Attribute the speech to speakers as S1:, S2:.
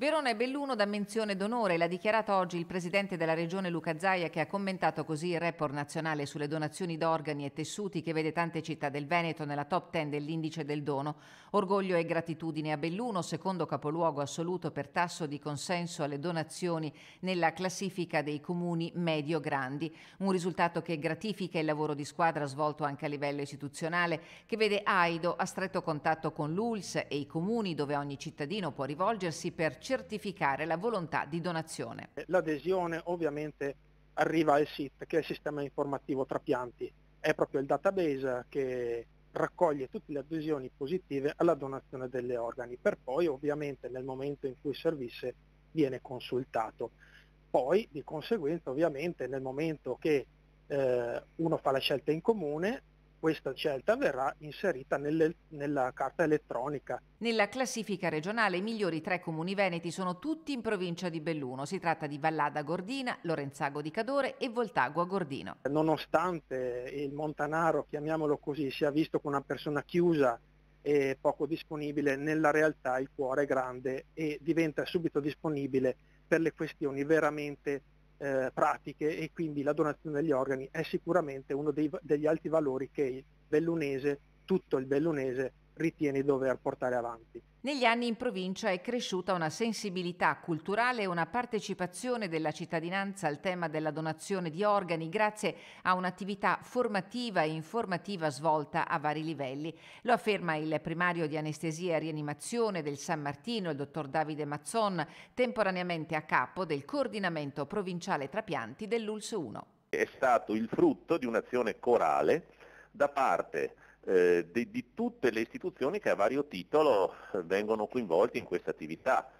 S1: Verona è Belluno da menzione d'onore, l'ha dichiarato oggi il presidente della regione Luca Zaia che ha commentato così il report nazionale sulle donazioni d'organi e tessuti che vede tante città del Veneto nella top 10 dell'indice del dono. Orgoglio e gratitudine a Belluno, secondo capoluogo assoluto per tasso di consenso alle donazioni nella classifica dei comuni medio-grandi. Un risultato che gratifica il lavoro di squadra svolto anche a livello istituzionale che vede Aido a stretto contatto con l'ULS e i comuni dove ogni cittadino può rivolgersi per cercare certificare la volontà di donazione.
S2: Eh, l'adesione ovviamente arriva al SIT, che è il sistema informativo trapianti. è proprio il database che raccoglie tutte le adesioni positive alla donazione delle organi, per poi ovviamente nel momento in cui servisse viene consultato. Poi di conseguenza ovviamente nel momento che eh, uno fa la scelta in comune, questa scelta verrà inserita nelle, nella carta elettronica.
S1: Nella classifica regionale i migliori tre comuni veneti sono tutti in provincia di Belluno. Si tratta di Vallada Gordina, Lorenzago di Cadore e Voltago a Gordino.
S2: Nonostante il Montanaro, chiamiamolo così, sia visto come una persona chiusa e poco disponibile, nella realtà il cuore è grande e diventa subito disponibile per le questioni veramente eh, pratiche e quindi la donazione degli organi è sicuramente uno dei, degli alti valori che il bellunese, tutto il bellunese ritieni dover portare avanti.
S1: Negli anni in provincia è cresciuta una sensibilità culturale e una partecipazione della cittadinanza al tema della donazione di organi grazie a un'attività formativa e informativa svolta a vari livelli. Lo afferma il primario di anestesia e rianimazione del San Martino, il dottor Davide Mazzon, temporaneamente a capo del coordinamento provinciale trapianti dell'ULS 1.
S2: È stato il frutto di un'azione corale da parte eh, di, di tutte le istituzioni che a vario titolo eh, vengono coinvolte in questa attività.